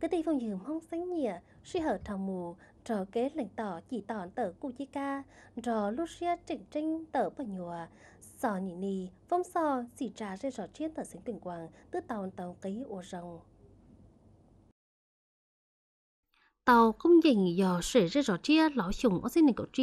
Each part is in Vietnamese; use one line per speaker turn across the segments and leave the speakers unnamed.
cái tí phong dường mong sáng nhỉ suy hở thầm mù trò kế lệnh tỏ chỉ tỏ tờ cụ chi ca trò lucia trịnh trinh tờ bà nhùa sò nhị nì phong sò xỉ trà rê rò chiên tờ sinh tỉnh quang tư tàu tàu ký ô rồng tàu công dành dò sể rê rò chia lão chủng ở xin nền cổ sò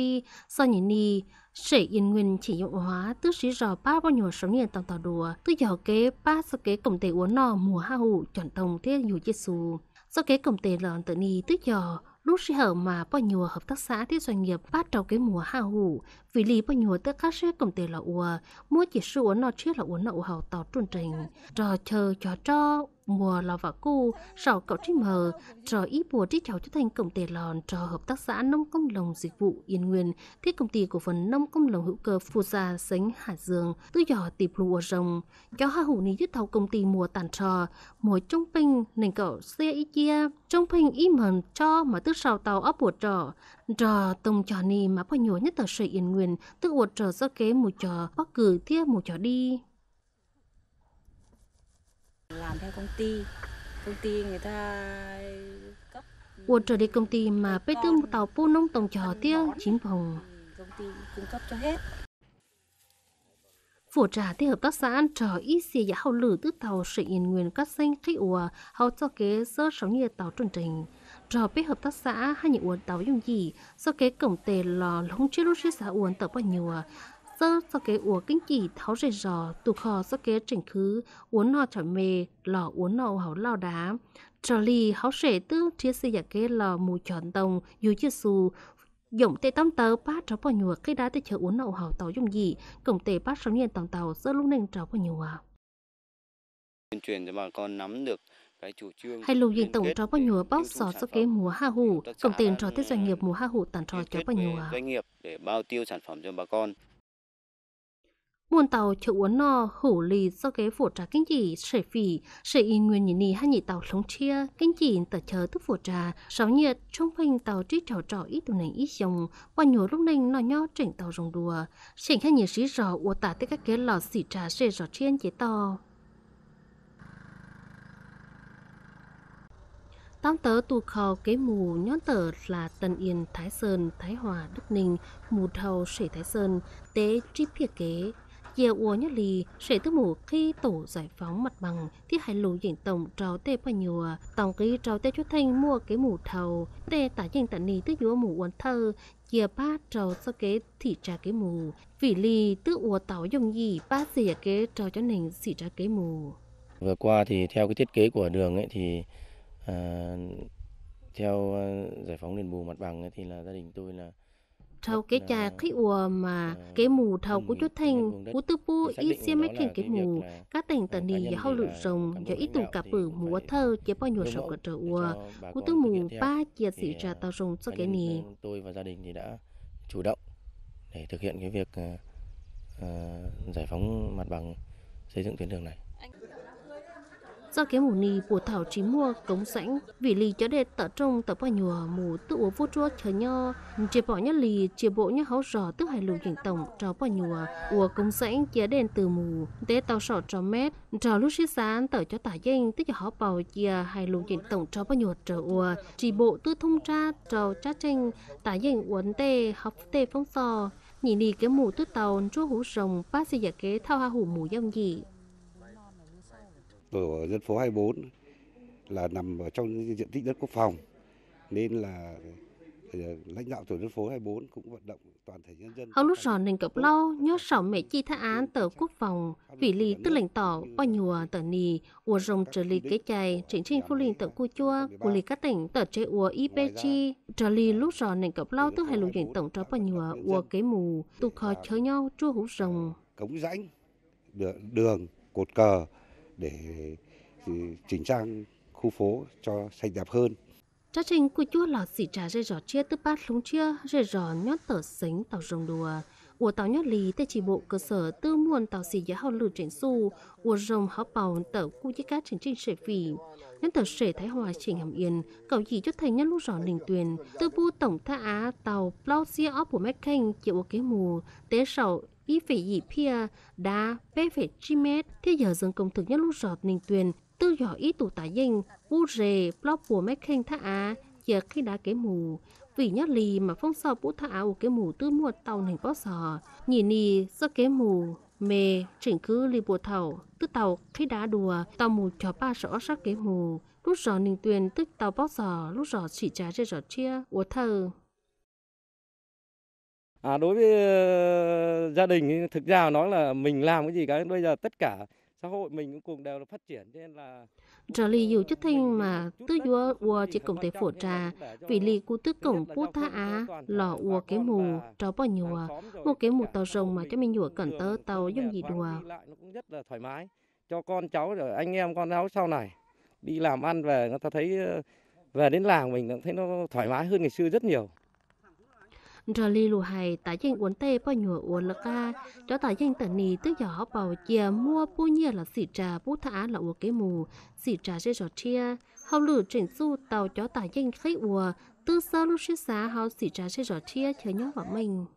so nhị ni sể yên nguyên chỉ dụng hóa tức sĩ rò ba bao nhiêu sống nhiên tàu tàu đùa tức dò kế ba sơ kế cổng tề uốn nò mùa ha hụ chọn tông thế dù chia xù Do cái công ty lợn tự ni tức giờ, lúc sĩ hở mà bao nhiêu hợp tác xã thì doanh nghiệp bắt đầu cái mùa hạ hủ, vì lý bao nhiêu tất các sĩ công ty là ua, mua chỉ số nó chưa là uống nậu hầu tàu trung trình, trò chờ trò cho mùa lò và cu sọ cậu trích mờ trò ý bùa trích cháu cho thành cổng tề lòn trò hợp tác xã nông công lồng dịch vụ yên nguyên thiết công ty cổ phần nông công lồng hữu cơ phù sa sánh hải dương tư giỏ tịp lụa rồng cho hạ hủ ní dứt thầu công ty mùa tàn trò mùa trung pinh nền cậu xe ý chia trung pinh ý mần cho mà tức sau tàu ấp bùa trò trò tông trò ni mà bao nhiêu nhất tờ sợi yên nguyên tức bùa trò do kế mùa trò bắc cử thiết mùa trò đi làm theo công ty, công ty người ta cấp. Uột trở đi công ty mà bê một tàu pu nông tổng trò tiêu chính phòng. Công ty cung cấp cho hết. Phổ trả thì hợp tác xã trò ít xì giá hậu lử tức tàu sự yên nguyên cắt xanh khí ùa hậu cho kế sơ sống như tàu trần trình trò biết hợp tác xã hay những uốn tàu dùng gì do kế cổng tề lò lông chiếc lúc chiếc xã uốn tàu bao nhiêu sau sau cái uống kinh chỉ tháo rệt rò tụ kho sau cái chỉnh khứ uống nọ trở mề lò uống nọ hảo lao đá trở lì háo rể tư chia sẻ giả cái lò mù tròn tông dù chưa xù dùng tê tông tờ ba trò bò nhùa cái đá tê chợ uống nọ hảo tàu dùng gì cổng tê ba sáu nhiên tòng tàu giữa lúc nên trò bò nhùa tuyên truyền cho bà con nắm được hay lù diện tổng trò bao nhùa bóc sò sơ cái mùa ha hủ, cổng tiền trò tiết doanh nghiệp mùa ha hủ tàn trò trò bao nhùa. Doanh nghiệp để bao tiêu sản phẩm cho bà con muôn tàu chợ uốn no hủ lì do ghế phổ trà kinh chỉ sể phì sể y nguyên nhị nì hai nhị tàu sống chia kinh chỉ tờ chờ thức phổ trà sáu nhiệt trong phanh tàu trí trò trò ít tù nành ít dòng qua nhổ lúc nành nó nho chỉnh tàu rồng đùa chỉnh hai nhị sĩ rõ uo tả tới các kế lò xỉ trà sể rõ chiên chế to tám tớ tù khò kế mù nhón tờ là Tân Yên, Thái Sơn, Thái Hòa, Đức Ninh, mù thầu sể Thái Sơn, tế trí phía kế, Giờ ua nhất lì, sẽ tư mù khi tổ giải phóng mặt bằng, thì hãy lũ diện tổng trào tê bà nhùa, tổng ký trào tê chú thanh mua cái mù thầu, tê tả dành tả ní tư dúa mù uốn thơ, giờ ba trào sau kế thị trà cái mù, vì lì tư ua tàu dùng gì ba dìa kế trào cho nền xỉ trà cái mù. Vừa qua thì theo cái thiết kế của đường ấy thì à, theo à, giải phóng đền bù mặt bằng ấy, thì là gia đình tôi là thâu cái cha ờ, khí ùa mà ờ, cái mù thâu của ừ, chú thành của tư bu ít xe mấy kinh cái mù các tỉnh ờ, tận đi giờ hậu lự rồng giờ ít tùng cặp bự mùa thơ chế bao nhiêu sầu cờ trở ùa của tư mù ba chia sẻ trà tao rồng cho cái nì tôi và gia đình thì đã chủ động để thực hiện cái việc uh, giải phóng mặt bằng xây dựng tuyến đường này do kế mù ni của thảo trí mua cống sẵn vì lì cho đệ tở trong tờ bao nhùa mù tự uống vô chua chờ nho chia bỏ nhất lì chia bộ nhất hấu rò tức hai lùng kiện tổng trò bao nhùa uống cống sẵn chế đèn từ mù tế tàu sọ trò mét trò lúc xí sáng tờ cho tả danh tức cho họ bầu chia hai lùng kiện tổng trò bao nhùa trở uống chỉ bộ tư thông tra trò cha tranh tả danh uốn tê học tê phong sò nhị lì cái mù tư tàu chúa hú rồng ba sĩ giả kế thao ha hủ mù dông dị tổ dân phố 24 là nằm ở trong diện tích đất quốc phòng nên là ờ, lãnh đạo tổ dân phố 24 cũng vận động toàn thể nhân dân. Ông lúc rõ nên cập lâu nhớ sổ mẹ chi tha án tờ quốc phòng vì lý tư lệnh tỏ qua nhùa tờ nì ua rồng trở lý kế chày chính trình phu linh tờ cu chua của lý các tỉnh tờ chế ua y bê chi trở lý lúc rõ nên cập lâu tức hai lục diện tổng tró qua nhùa ua kế mù tu khó chơi nhau chua hũ rồng. Cống rãnh, đường, cột cờ, để ừ, chỉnh trang khu phố cho sạch đẹp hơn. Cha trình của chúa là xỉ trà rơi rõ chia tức bát lúng chia rơi rõ nhót tờ xính tàu rồng đùa. Ủa tàu nhót lý tại chỉ bộ cơ sở tư muôn tàu xỉ giá hào lưu trình su, ủa rồng hào bào tờ cu chế cá trình trình sệ phì. Nhân tờ sệ thái hòa trình hàm yên, cậu gì cho thầy nhân lúc rõ nền tuyền, tư bu tổng tha á tàu plau xia óp của mách khanh chịu kế mù, tế sầu bí phê dì pia đá bé phê chi mét thế giờ dừng công thực nhất lúc giọt ninh tuyền tư giỏ ý tụ tả dinh bu rề blog của mét khen thác á giờ khi đá kế mù vì nhất lì mà phong sọ bút thác áo kế mù tư mua tàu nành bó sò nhìn nì do kế mù mê chỉnh cứ lì bùa thầu tư tàu khi đá đùa tàu mù cho ba rõ sắc kế mù lúc giỏ ninh tuyền tức tàu bó sò lúc giỏ chỉ trà rê giỏ chia ủa thơ À, đối với ờ, gia đình thực ra nói là mình làm cái gì cái bây giờ tất cả xã hội mình cũng cùng đều phát triển nên là Trở lý dù chất thanh mà tư dùa ua chỉ cổng tế phổ trà vì lý cụ tư cổng bút tha á lò ua cái mù trò bò nhùa một cái mù tàu rồng mà cho mình nhùa cẩn tơ tàu dùng gì đùa cũng rất là thoải mái cho con cháu rồi anh em con cháu sau này đi làm ăn về người ta thấy ờ, về đến làng mình cũng thấy nó thoải mái hơn ngày xưa rất nhiều rồi li lù hay tại danh uốn tê bao nhùa uốn là ca cho tại danh tận nì tức gió bầu chia mua bu nhia là xì trà bu thả là uống cái mù xì trà sẽ giọt chia hậu lử chuyển su tàu cho tại danh khách ùa tư sơ lúc xí xá hậu xì trà sẽ giọt chia chờ nhó vào mình